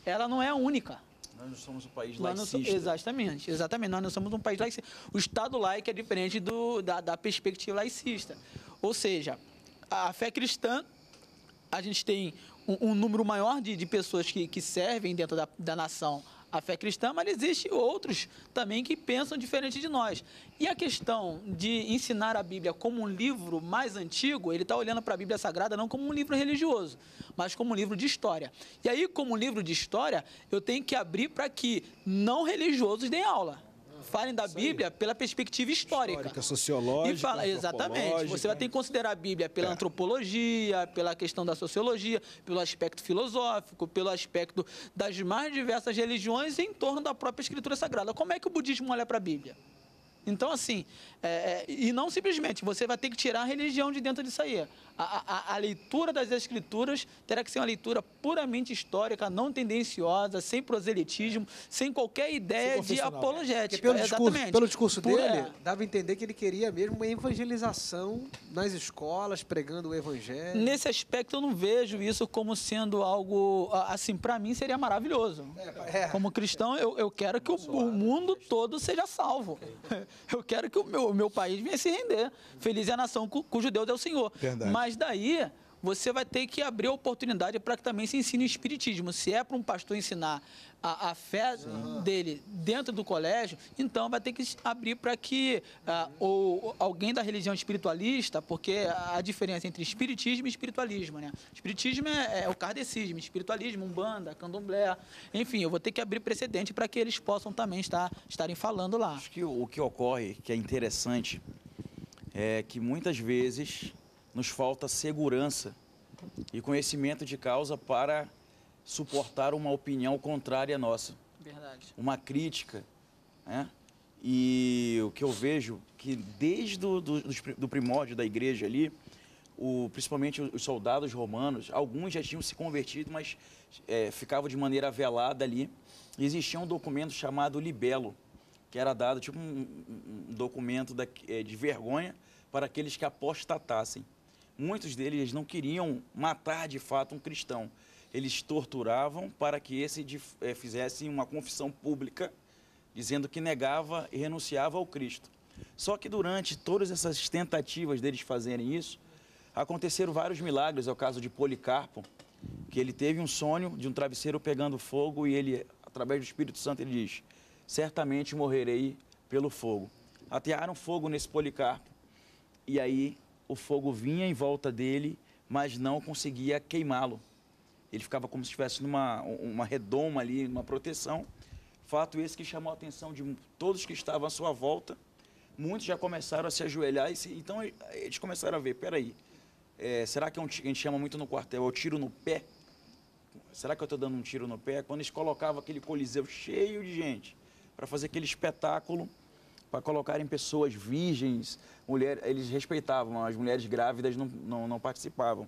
ela não é a única. Nós não somos um país laicista. exatamente, exatamente. Nós não somos um país laicista. O Estado laico é diferente do, da, da perspectiva laicista. Ou seja, a fé cristã, a gente tem um, um número maior de, de pessoas que, que servem dentro da, da nação a fé cristã, mas existem outros também que pensam diferente de nós. E a questão de ensinar a Bíblia como um livro mais antigo, ele está olhando para a Bíblia Sagrada não como um livro religioso, mas como um livro de história. E aí, como livro de história, eu tenho que abrir para que não religiosos deem aula falem da Bíblia pela perspectiva histórica. Histórica, sociológica. E fala, exatamente. Você vai ter que considerar a Bíblia pela é. antropologia, pela questão da sociologia, pelo aspecto filosófico, pelo aspecto das mais diversas religiões em torno da própria escritura sagrada. Como é que o budismo olha para a Bíblia? Então, assim, é, é, e não simplesmente, você vai ter que tirar a religião de dentro disso aí. A, a, a, leitura das escrituras terá que ser uma leitura puramente histórica, não tendenciosa, sem proselitismo, sem qualquer ideia sem de apologética. Pelo discurso, pelo discurso, Por, dele, é, dava a entender que ele queria mesmo uma evangelização nas escolas, pregando o evangelho. Nesse aspecto, eu não vejo isso como sendo algo, assim, para mim seria maravilhoso. É, é. Como cristão, eu, eu quero que o, o mundo todo seja salvo. Eu quero que o meu, meu país venha se render. Feliz é a nação cu, cujo Deus é o Senhor. Verdade. Mas daí você vai ter que abrir oportunidade para que também se ensine o espiritismo. Se é para um pastor ensinar a, a fé uhum. dele dentro do colégio, então vai ter que abrir para que uh, ah, ou alguém da religião espiritualista, porque a diferença entre espiritismo e espiritualismo, né? Espiritismo é, é o kardecismo, espiritualismo, umbanda, candomblé, enfim, eu vou ter que abrir precedente para que eles possam também estar estarem falando lá. Acho que o, o que ocorre, que é interessante, é que muitas vezes nos falta segurança e conhecimento de causa para suportar uma opinião contrária à nossa. Verdade. Uma crítica, né? E o que eu vejo que desde do, do, do primórdio da igreja ali, o, principalmente os soldados romanos, alguns já tinham se convertido, mas é, ficavam de maneira velada ali. E existia um documento chamado libelo, que era dado tipo um, um documento da, é, de vergonha para aqueles que apostatassem muitos deles não queriam matar de fato um cristão. Eles torturavam para que esse é, eh, fizesse uma confissão pública, dizendo que negava e renunciava ao Cristo. Só que durante todas essas tentativas deles fazerem isso, aconteceram vários milagres. É o caso de Policarpo, que ele teve um sonho de um travesseiro pegando fogo e ele, através do Espírito Santo, ele diz: Certamente morrerei pelo fogo. Atearam fogo nesse Policarpo. E aí o fogo vinha em volta dele, mas não conseguia queimá-lo. Ele ficava como se estivesse numa uma redoma ali, numa proteção. Fato esse que chamou a atenção de todos que estavam à sua volta. Muitos já começaram a se ajoelhar, e se, então eles começaram a ver, peraí, é, será que é um, a gente chama muito no quartel, é o tiro no pé? Será que eu estou dando um tiro no pé? Quando eles colocavam aquele coliseu cheio de gente para fazer aquele espetáculo, para colocarem pessoas virgens, mulher, eles respeitavam, as mulheres grávidas não, não, não participavam.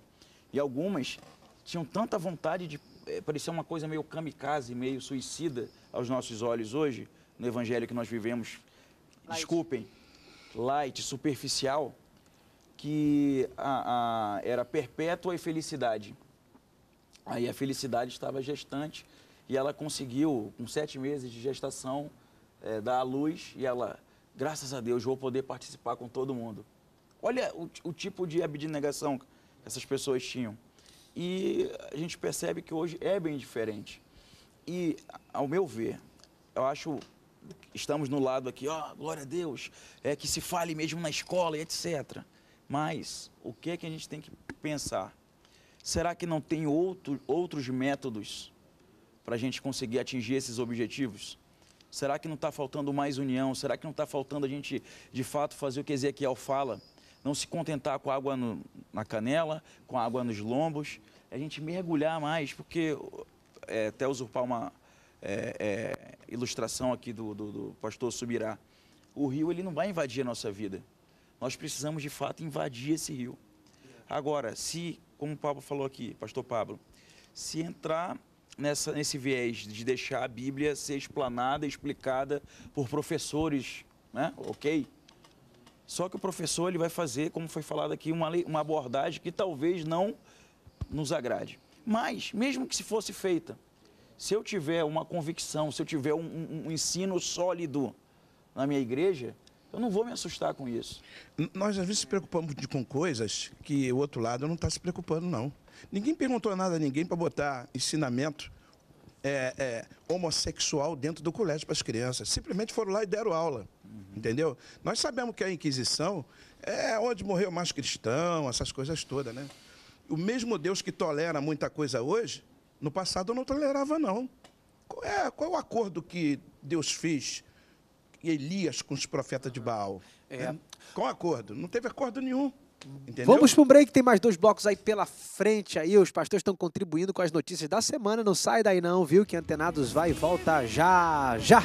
E algumas tinham tanta vontade de é, parecer uma coisa meio kamikaze, meio suicida aos nossos olhos hoje, no evangelho que nós vivemos, light. desculpem, light, superficial, que a, a, era perpétua e felicidade. Aí a felicidade estava gestante e ela conseguiu, com sete meses de gestação, é, dar à luz e ela graças a Deus, vou poder participar com todo mundo. Olha o, o tipo de abnegação que essas pessoas tinham. E a gente percebe que hoje é bem diferente. E, ao meu ver, eu acho estamos no lado aqui, ó, glória a Deus, é que se fale mesmo na escola e etc. Mas o que é que a gente tem que pensar? Será que não tem outro, outros métodos para a gente conseguir atingir esses objetivos? Será que não está faltando mais união? Será que não está faltando a gente, de fato, fazer o que Ezequiel fala? Não se contentar com água no, na canela, com água nos lombos, é a gente mergulhar mais, porque é, até usurpar uma é, é, ilustração aqui do, do, do pastor Subirá, o rio ele não vai invadir a nossa vida. Nós precisamos, de fato, invadir esse rio. Agora, se, como o Pablo falou aqui, pastor Pablo, se entrar nessa, nesse viés de deixar a Bíblia ser explanada, explicada por professores, né? Ok? Só que o professor ele vai fazer, como foi falado aqui, uma, uma abordagem que talvez não nos agrade. Mas, mesmo que se fosse feita, se eu tiver uma convicção, se eu tiver um, um, um ensino sólido na minha igreja, eu não vou me assustar com isso. Nós às vezes se preocupamos com coisas que o outro lado não está se preocupando, não. Ninguém perguntou nada a ninguém para botar ensinamento é, é, homossexual dentro do colégio para as crianças. Simplesmente foram lá e deram aula. Uhum. Entendeu? Nós sabemos que a Inquisição é onde morreu mais cristão, essas coisas todas, né? O mesmo Deus que tolera muita coisa hoje, no passado não tolerava, não. Qual é, qual é o acordo que Deus fez e Elias com os profetas de Baal. É. Né? Qual acordo? Não teve acordo nenhum. Entendeu? Vamos para um break, tem mais dois blocos aí pela frente aí. Os pastores estão contribuindo com as notícias da semana. Não sai daí não, viu? Que Antenados vai e volta já, já.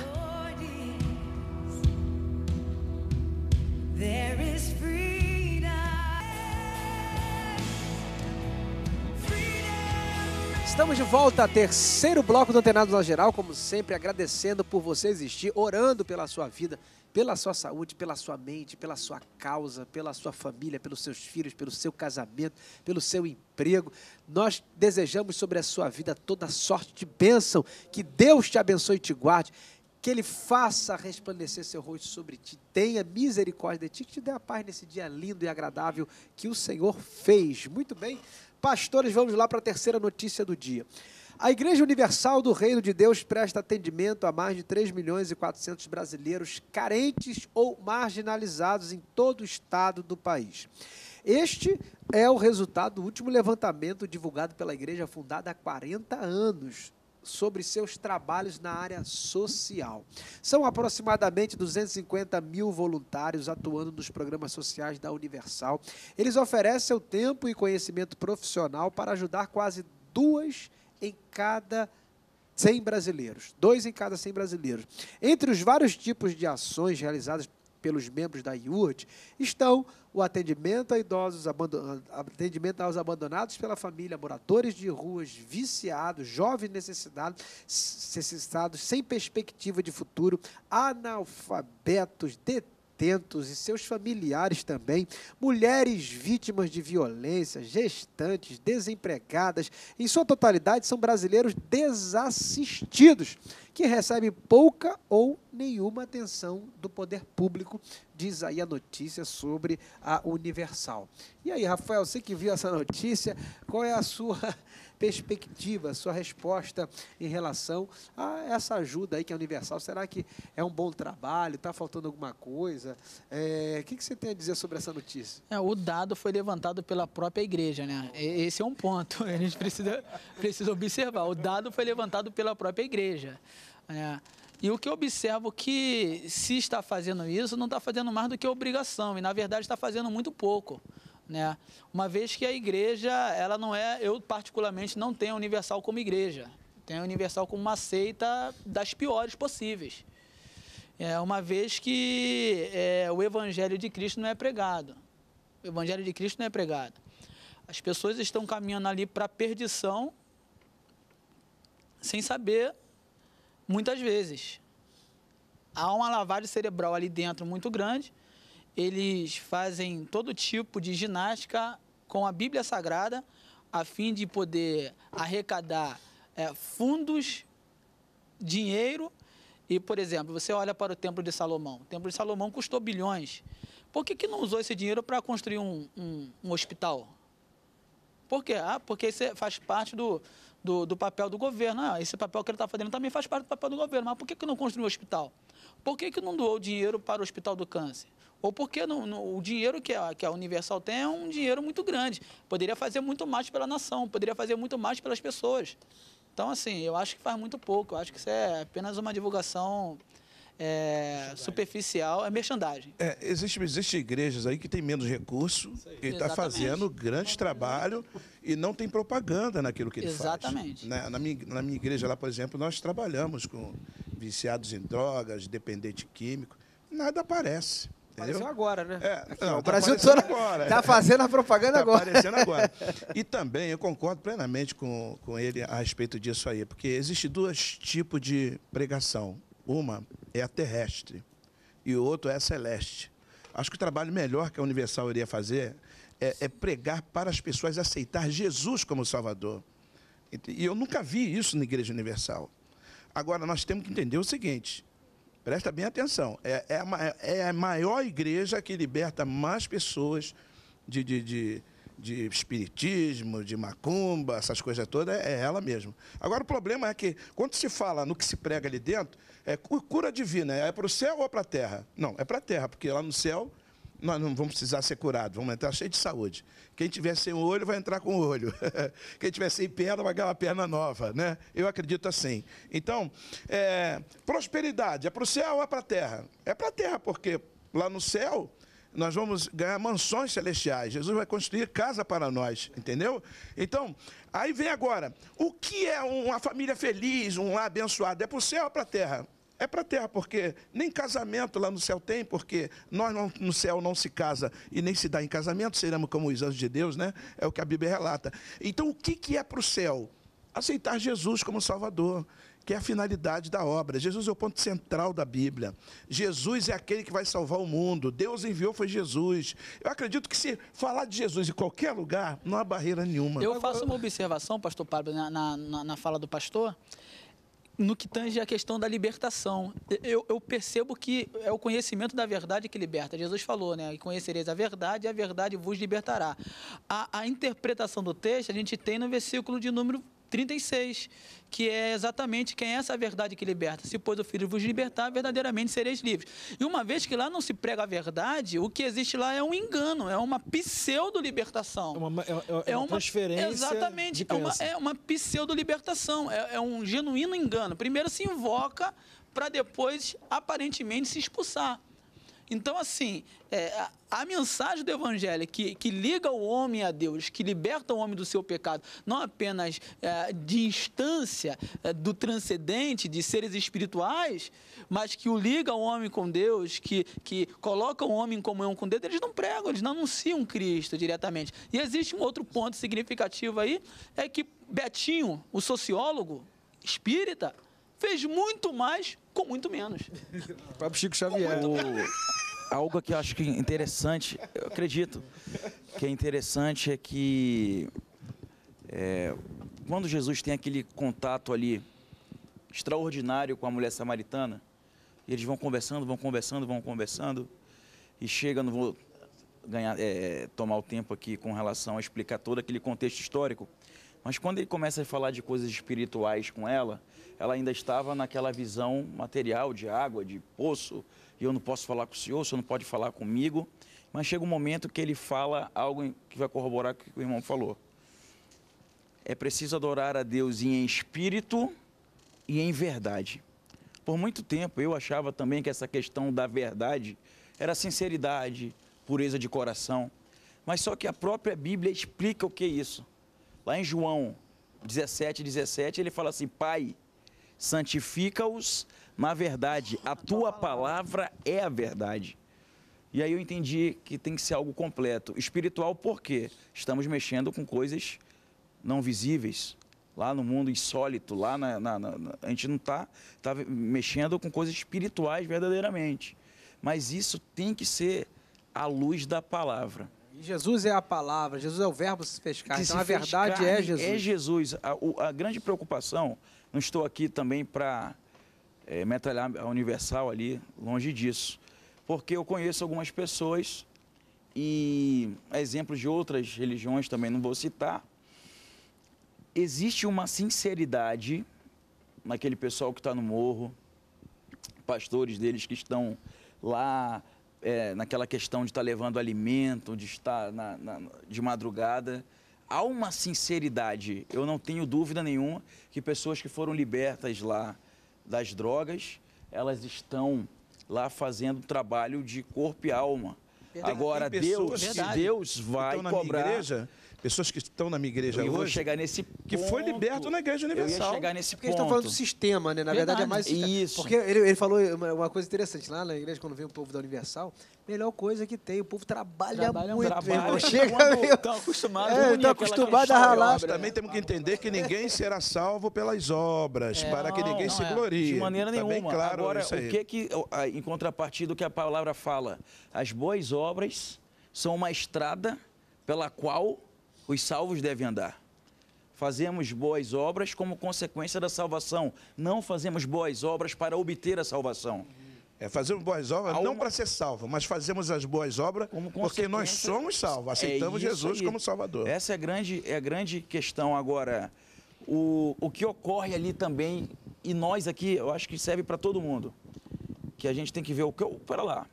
Estamos de volta, ao terceiro bloco do Antenados na Geral, como sempre, agradecendo por você existir, orando pela sua vida, pela sua saúde, pela sua mente, pela sua causa, pela sua família, pelos seus filhos, pelo seu casamento, pelo seu emprego. Nós desejamos sobre a sua vida toda sorte de bênção, que Deus te abençoe e te guarde, que Ele faça resplandecer seu rosto sobre ti, tenha misericórdia de ti, que te dê a paz nesse dia lindo e agradável que o Senhor fez. Muito bem. Pastores, vamos lá para a terceira notícia do dia. A Igreja Universal do Reino de Deus presta atendimento a mais de 3 milhões e 400 brasileiros carentes ou marginalizados em todo o estado do país. Este é o resultado do último levantamento divulgado pela igreja fundada há 40 anos, sobre seus trabalhos na área social. São aproximadamente 250 mil voluntários atuando nos programas sociais da Universal. Eles oferecem seu tempo e conhecimento profissional para ajudar quase duas em cada 100 brasileiros, dois em cada 100 brasileiros. Entre os vários tipos de ações realizadas pelos membros da IURD estão o atendimento, a idosos, atendimento aos abandonados pela família, moradores de ruas, viciados, jovens necessitados, necessitados sem perspectiva de futuro, analfabetos, detentados, Atentos e seus familiares também, mulheres vítimas de violência, gestantes, desempregadas, em sua totalidade são brasileiros desassistidos, que recebem pouca ou nenhuma atenção do poder público, diz aí a notícia sobre a Universal. E aí, Rafael, você que viu essa notícia, qual é a sua perspectiva, sua resposta em relação a essa ajuda aí que é universal. Será que é um bom trabalho? Está faltando alguma coisa? É, o que, você tem a dizer sobre essa notícia? É, o dado foi levantado pela própria igreja, né? Esse é um ponto. A gente precisa, precisa observar. O dado foi levantado pela própria igreja. É. E o que eu observo que se está fazendo isso, não está fazendo mais do que obrigação, e na verdade está fazendo muito pouco né? Uma vez que a igreja, ela não é, eu particularmente não tenho a Universal como igreja, tenho a Universal como uma seita das piores possíveis. É, uma vez que é, o Evangelho de Cristo não é pregado, o Evangelho de Cristo não é pregado. As pessoas estão caminhando ali para a perdição sem saber, muitas vezes. Há uma lavagem cerebral ali dentro muito grande eles fazem todo tipo de ginástica com a Bíblia Sagrada, a fim de poder arrecadar é, fundos, dinheiro. E, por exemplo, você olha para o Templo de Salomão. O Templo de Salomão custou bilhões. Por que, que não usou esse dinheiro para construir um, um, um, hospital? Por quê? Ah, porque isso faz parte do, do, do papel do governo. Ah, esse papel que ele está fazendo também faz parte do papel do governo. Mas por que, que não construiu um hospital? Por que, que não doou dinheiro para o Hospital do Câncer? Ou porque o dinheiro que a, que a Universal tem é um dinheiro muito grande. Poderia fazer muito mais pela nação, poderia fazer muito mais pelas pessoas. Então, assim, eu acho que faz muito pouco. Eu acho que isso é apenas uma divulgação é, superficial, é merchandising. É, Existem existe igrejas aí que tem menos recurso e está fazendo grande trabalho e não tem propaganda naquilo que ele Exatamente. faz. Exatamente. Na, na, minha, na minha igreja lá, por exemplo, nós trabalhamos com viciados em drogas, dependente químico. Nada aparece. Entendeu? Apareceu agora, né? É, não, o tá Brasil todo agora. Está fazendo a propaganda tá agora. aparecendo agora. E também eu concordo plenamente com, com ele a respeito disso aí, porque existe dois tipos de pregação. Uma é a terrestre e o outro é a celeste. Acho que o trabalho melhor que a Universal iria fazer é, é pregar para as pessoas aceitar Jesus como Salvador. E eu nunca vi isso na Igreja Universal. Agora, nós temos que entender o seguinte: Presta bem atenção. É, é, a, é a maior igreja que liberta mais pessoas de, de, de, de espiritismo, de macumba, essas coisas todas, é, é ela mesma. Agora, o problema é que, quando se fala no que se prega ali dentro, é cura divina. É para o céu ou para a terra? Não, é para a terra, porque lá no céu nós não vamos precisar ser curados, vamos entrar cheio de saúde. Quem tiver sem o olho vai entrar com o olho. Quem tiver sem perna vai ganhar uma perna nova, né? Eu acredito assim. Então, é, prosperidade é para o céu ou é para a terra? É para a terra, porque lá no céu nós vamos ganhar mansões celestiais. Jesus vai construir casa para nós, entendeu? Então, aí vem agora, o que é uma família feliz, um lar abençoado? É para o céu ou é para a terra? é para a terra, porque nem casamento lá no céu tem, porque nós não, no céu não se casa e nem se dá em casamento, seremos como os anjos de Deus, né? É o que a Bíblia relata. Então, o que, que é para o céu? Aceitar Jesus como Salvador, que é a finalidade da obra. Jesus é o ponto central da Bíblia. Jesus é aquele que vai salvar o mundo. Deus enviou foi Jesus. Eu acredito que se falar de Jesus em qualquer lugar, não há barreira nenhuma. Eu faço uma observação, pastor Pablo, na, na, na fala do pastor no que tange a questão da libertação. Eu, eu, percebo que é o conhecimento da verdade que liberta. Jesus falou, né? E conhecereis a verdade, e a verdade vos libertará. A, a interpretação do texto a gente tem no versículo de número 36, que é exatamente quem é essa verdade que liberta. Se, pois, o Filho vos libertar, verdadeiramente sereis livres. E uma vez que lá não se prega a verdade, o que existe lá é um engano, é uma pseudo-libertação. É uma, é, é, é, é uma transferência. Exatamente, é uma, é uma pseudo-libertação, é, é um genuíno engano. Primeiro se invoca para depois, aparentemente, se expulsar. Então, assim, é, a mensagem do Evangelho que, que liga o homem a Deus, que liberta o homem do seu pecado, não apenas é, de instância é, do transcendente, de seres espirituais, mas que o liga o homem com Deus, que, que coloca o homem em comunhão com Deus, eles não pregam, eles não anunciam Cristo diretamente. E existe um outro ponto significativo aí, é que Betinho, o sociólogo espírita, fez muito mais com muito menos. O próprio Chico Xavier. O... Algo que eu acho que é interessante, eu acredito, que é interessante é que é, quando Jesus tem aquele contato ali extraordinário com a mulher samaritana, eles vão conversando, vão conversando, vão conversando, e chega, não vou ganhar, é, tomar o tempo aqui com relação a explicar todo aquele contexto histórico, mas quando ele começa a falar de coisas espirituais com ela, ela ainda estava naquela visão material de água, de poço, e eu não posso falar com o senhor, o senhor não pode falar comigo. Mas chega um momento que ele fala algo que vai corroborar o que o irmão falou. É preciso adorar a Deus em espírito e em verdade. Por muito tempo eu achava também que essa questão da verdade era sinceridade, pureza de coração. Mas só que a própria Bíblia explica o que é isso. Lá em João 17, 17, ele fala assim: Pai, santifica-os na verdade, a tua palavra é a verdade. E aí eu entendi que tem que ser algo completo. Espiritual, por quê? Estamos mexendo com coisas não visíveis, lá no mundo insólito, lá na, na, na a gente não está tá mexendo com coisas espirituais verdadeiramente. Mas isso tem que ser à luz da palavra. E Jesus é a palavra, Jesus é o verbo se fez carne. Então, a verdade carne é, é Jesus. É Jesus. A, a, grande preocupação, não estou aqui também para é, metralhar a Universal ali, longe disso. Porque eu conheço algumas pessoas e exemplos de outras religiões também não vou citar. Existe uma sinceridade naquele pessoal que está no morro, pastores deles que estão lá é, naquela questão de estar tá levando alimento, de estar na, na, de madrugada. Há uma sinceridade, eu não tenho dúvida nenhuma que pessoas que foram libertas lá das drogas, elas estão lá fazendo trabalho de corpo e alma. Agora, Deus, Deus vai cobrar. Igreja, pessoas que estão na minha igreja eu hoje. chegar nesse ponto, Que foi liberto na Igreja Universal. Eu ia chegar nesse porque ponto. Porque a gente está falando do sistema, né? Na verdade, é verdade é mais. Isso. Porque ele, ele falou uma, coisa interessante. Lá na igreja, quando vem o povo da Universal, melhor coisa que tem. O povo trabalha, trabalha muito. Trabalha, chega meio. Estão acostumados é, tá acostumado é, a tá ralar. Obra, também né? temos que entender que ninguém será salvo pelas obras, é, para não, que ninguém se é, glorie. De maneira tá nenhuma. Claro Agora, o que, que, em contrapartida, o que a palavra fala? As boas obras são uma estrada pela qual os salvos devem andar. Fazemos boas obras como consequência da salvação, não fazemos boas obras para obter a salvação. É, fazemos boas obras uma... não para ser salvo, mas fazemos as boas obras consequência... porque nós somos salvos, aceitamos é Jesus aí. como Salvador. Essa é a grande, é a grande questão agora. O, o que ocorre ali também, e nós aqui, eu acho que serve para todo mundo, que a gente tem que ver o que... Pera lá,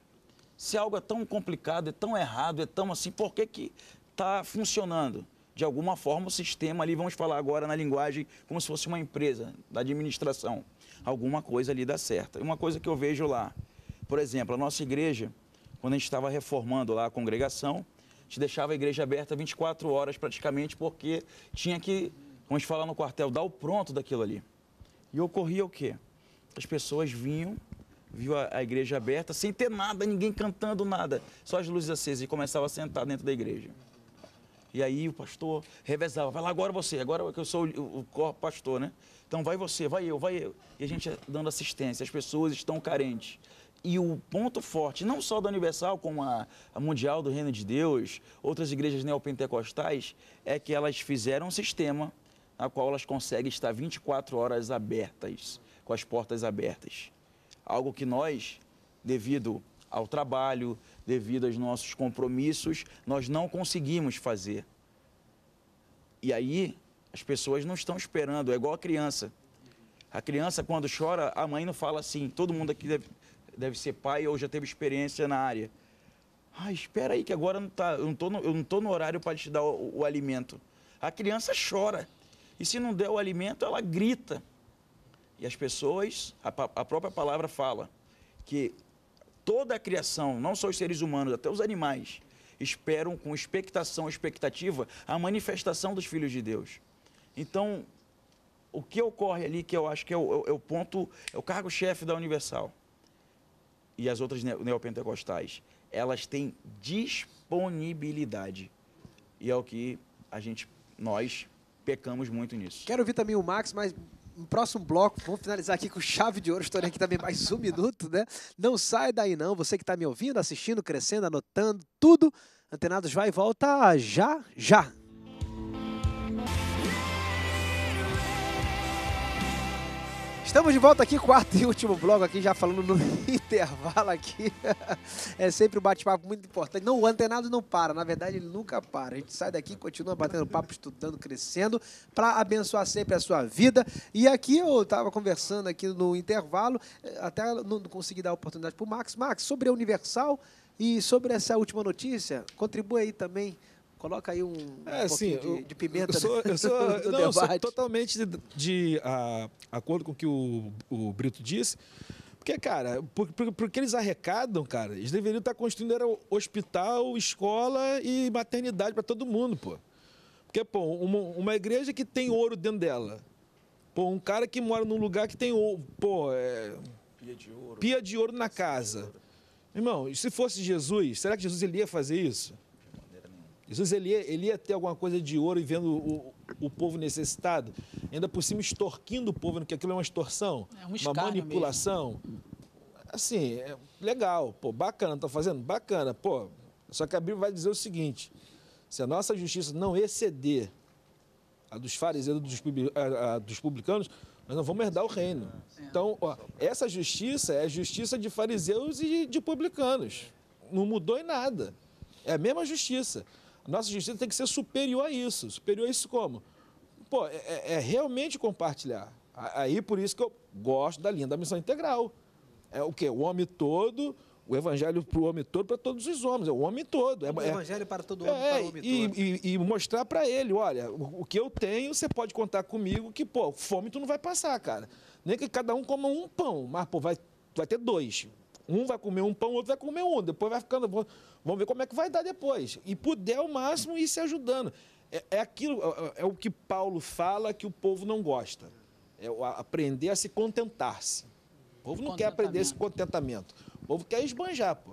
se algo é tão complicado, é tão errado, é tão assim, por que, que está funcionando. De alguma forma, o sistema ali, vamos falar agora na linguagem como se fosse uma empresa da administração. Alguma coisa ali dá certo. Uma coisa que eu vejo lá, por exemplo, a nossa igreja, quando a gente estava reformando lá a congregação, a gente deixava a igreja aberta 24 horas praticamente, porque tinha que, vamos falar no quartel, dar o pronto daquilo ali. E ocorria o quê? As pessoas vinham, viu a, a, igreja aberta, sem ter nada, ninguém cantando nada, só as luzes acesas e começava a sentar dentro da igreja. E aí o pastor revezava, vai lá agora você, agora que eu sou o, o, pastor, né? Então vai você, vai eu, vai eu. E a gente dando assistência, as pessoas estão carentes. E o ponto forte, não só da Universal, como a, a Mundial do Reino de Deus, outras igrejas neopentecostais, é que elas fizeram um sistema na qual elas conseguem estar 24 horas abertas, com as portas abertas. Algo que nós, devido ao trabalho, devido aos nossos compromissos, nós não conseguimos fazer. E aí, as pessoas não estão esperando, é igual a criança. A criança, quando chora, a mãe não fala assim. Todo mundo aqui deve, deve ser pai ou já teve experiência na área. Ah, espera aí que agora não tá, eu não estou no, no, horário para te dar o, o alimento. A criança chora. E se não der o alimento, ela grita. E as pessoas, a, a própria palavra fala que toda a criação, não só os seres humanos, até os animais, esperam com expectação, expectativa, a manifestação dos filhos de Deus. Então, o que ocorre ali, que eu acho que é o, é o é ponto, é o cargo-chefe da Universal e as outras neopentecostais, elas têm disponibilidade. E é o que a gente, nós, pecamos muito nisso. Quero ouvir também o Max, mas no próximo bloco, vamos finalizar aqui com chave de ouro. Estou aqui também mais um minuto, né? Não sai daí, não. Você que está me ouvindo, assistindo, crescendo, anotando, tudo. Antenados vai e volta já, já. Estamos de volta aqui, quarto e último bloco aqui, já falando no intervalo aqui. É sempre um bate-papo muito importante. Não, o antenado não para, na verdade ele nunca para. A gente sai daqui, continua batendo papo, estudando, crescendo, para abençoar sempre a sua vida. E aqui eu estava conversando aqui no intervalo, eh, até não consegui dar a oportunidade para o Max. Max, sobre a Universal e sobre essa última notícia, contribua aí também Coloca aí um, é, um sim, de, eu, de, pimenta. Eu sou, eu sou, do, do não, eu sou totalmente de, de a, ah, acordo com o que o, o Brito disse. Porque, cara, porque eles arrecadam, cara, eles deveriam estar construindo era hospital, escola e maternidade para todo mundo, pô. Porque, pô, uma, uma, igreja que tem ouro dentro dela. Pô, um cara que mora num lugar que tem ouro, pô, é... Pia de ouro. Pia de ouro na casa. Irmão, se fosse Jesus, será que Jesus ele ia fazer isso? Jesus ele ia, ele ia, ter alguma coisa de ouro e vendo o, o, povo necessitado, ainda por cima extorquindo o povo, que aquilo é uma extorsão, é um uma manipulação. Mesmo. Assim, é legal, pô, bacana, tá fazendo? Bacana, pô. Só que a Bíblia vai dizer o seguinte: se a nossa justiça não exceder a dos fariseus a, a dos publicanos, nós não vamos herdar o reino. É. Então, ó, essa justiça é a justiça de fariseus e de publicanos. Não mudou em nada. É a mesma justiça. Nossa justiça tem que ser superior a isso. Superior a isso como? Pô, é, é, é realmente compartilhar. Aí por isso que eu gosto da linha da missão integral. É o quê? O homem todo, o evangelho para o homem todo, para todos os homens, é o homem todo. É, o é evangelho para todo homem, é, para o homem e, todo. E, e mostrar para ele, olha, o que eu tenho, você pode contar comigo, que, pô, fome tu não vai passar, cara. Nem que cada um coma um pão, mas, pô, vai, vai ter dois. Um vai comer um pão, outro vai comer um. Depois vai ficando. Vamos ver como é que vai dar depois. E puder o máximo ir se ajudando. É, é aquilo, é, é, é o que Paulo fala que o povo não gosta. É aprender a se contentar-se. O povo não quer aprender esse contentamento. O povo quer esbanjar, pô.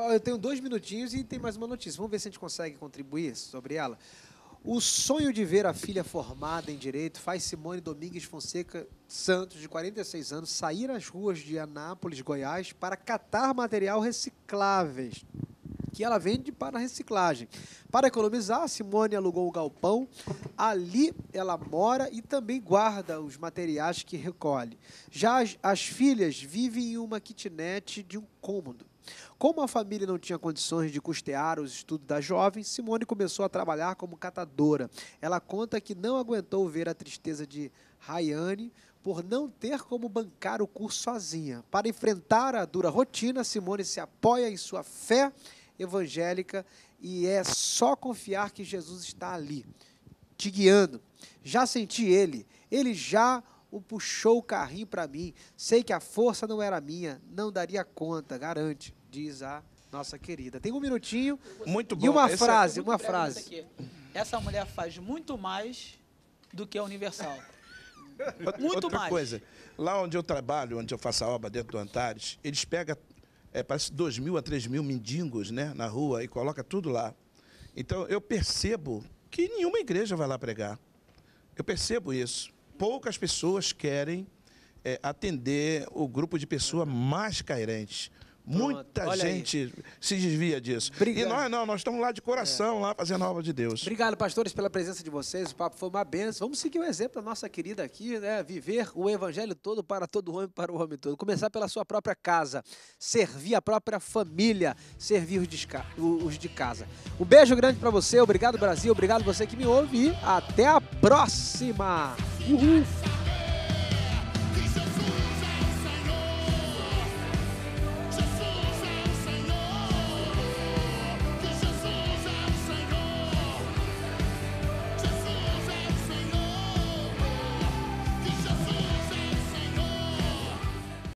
É. eu tenho dois minutinhos e tem mais uma notícia. Vamos ver se a gente consegue contribuir sobre ela. O sonho de ver a filha formada em direito faz Simone Domingues Fonseca Santos, de 46 anos, sair às ruas de Anápolis, Goiás, para catar material recicláveis que ela vende para reciclagem. Para economizar, Simone alugou o galpão. Ali ela mora e também guarda os materiais que recolhe. Já as, as filhas vivem em uma kitnet de um cômodo. Como a família não tinha condições de custear os estudos da jovem, Simone começou a trabalhar como catadora. Ela conta que não aguentou ver a tristeza de Rayane por não ter como bancar o curso sozinha. Para enfrentar a dura rotina, Simone se apoia em sua fé evangélica e é só confiar que Jesus está ali, te guiando. Já senti ele, ele já o puxou o carrinho para mim. Sei que a força não era minha, não daria conta, garante diz a nossa querida. Tem um minutinho. Muito bom. E uma Esse é frase, é uma frase. Essa mulher faz muito mais do que a Universal. muito Outra mais. coisa, lá onde eu trabalho, onde eu faço a obra dentro do Antares, eles pegam, é, parece 2 mil a 3 mil mendigos né, na rua e coloca tudo lá. Então, eu percebo que nenhuma igreja vai lá pregar. Eu percebo isso. Poucas pessoas querem é, atender o grupo de pessoas mais carentes. Muita Olha gente aí. se desvia disso. Obrigado. E nós não, nós estamos lá de coração, é. lá fazendo a obra de Deus. Obrigado, pastores, pela presença de vocês. O papo foi uma benção. Vamos seguir o exemplo da nossa querida aqui, né? Viver o evangelho todo para todo homem, para o homem todo. Começar pela sua própria casa, servir a própria família, servir os de, os de casa. Um beijo grande para você. Obrigado, Brasil. Obrigado você que me ouve. E até a próxima.